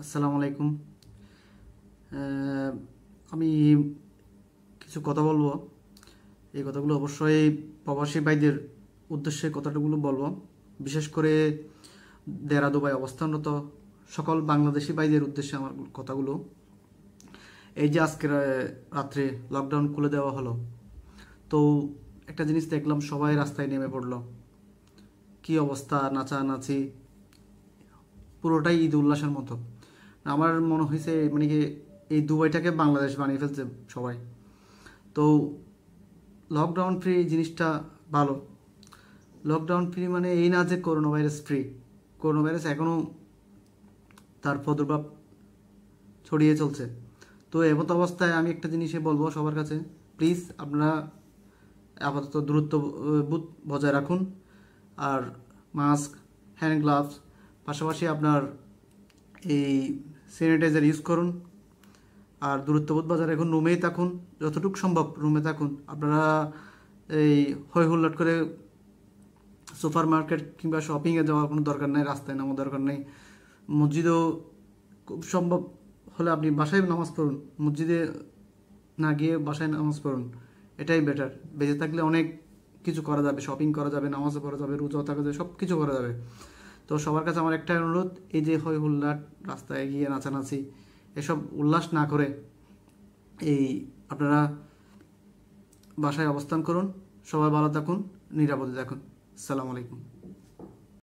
আসসালামু আলাইকুম আমি কিছু কথা বলবো এই কথাগুলো অবশ্যই প্রবাসী ভাইদের উদ্দেশ্যে কথাগুলো বলবো বিশেষ করে দেরা দুবাই অবস্থানরত সকল বাংলাদেশি ভাইদের উদ্দেশ্যে আমার কথাগুলো এই যে আজকের রাত্রে লকডাউন খুলে দেওয়া হলো তো একটা জিনিস দেখলাম সবাই রাস্তায় নেমে পড়লো কি অবস্থা নাচানাচি পুরোটাই ঈদ উল্লাসের মতো আমার মনে হয়েছে মানে কি এই দুবাইটাকে বাংলাদেশ বানিয়ে ফেলছে সবাই তো লকডাউন ফ্রি জিনিসটা ভালো লকডাউন ফ্রি মানে এই না যে corona virus free corona virus এখনও তার প্রাদুর্ভাব ছড়িয়ে চলছে তো এমত অবস্থায় আমি একটা জিনিসে বলবো সবার কাছে প্লিজ আপনারা আপাতত দূরত্ব বজায় রাখুন আর মাস্ক হ্যান্ড গ্লাভস পাশাপাশি আপনার এই স্যানিটাইজার ইউজ করুন আর দূরত্ববোধ বাজার এখন রুমেই থাকুন যতটুকু সম্ভব রুমে থাকুন আপনারা এই হই হুল্লাট করে সুপার মার্কেট কিংবা শপিংয়ে যাওয়ার কোনো দরকার নেই রাস্তায় নামার দরকার নেই মসজিদেও খুব সম্ভব হলে আপনি বাসায় নামাজ পড়ুন মসজিদে না গিয়ে বাসায় নামাজ পড়ুন এটাই বেটার বেঁচে থাকলে অনেক কিছু করা যাবে শপিং করা যাবে নামাজও করা যাবে রোজাও থাকা যাবে সব কিছু করা যাবে তো সবার কাছে আমার একটাই অনুরোধ এই যে হই হুল্লাট রাস্তায় গিয়ে নাচানাচি এসব উল্লাস না করে এই আপনারা বাসায় অবস্থান করুন সবাই ভালো থাকুন নিরাপদে থাকুন সালাম আলাইকুম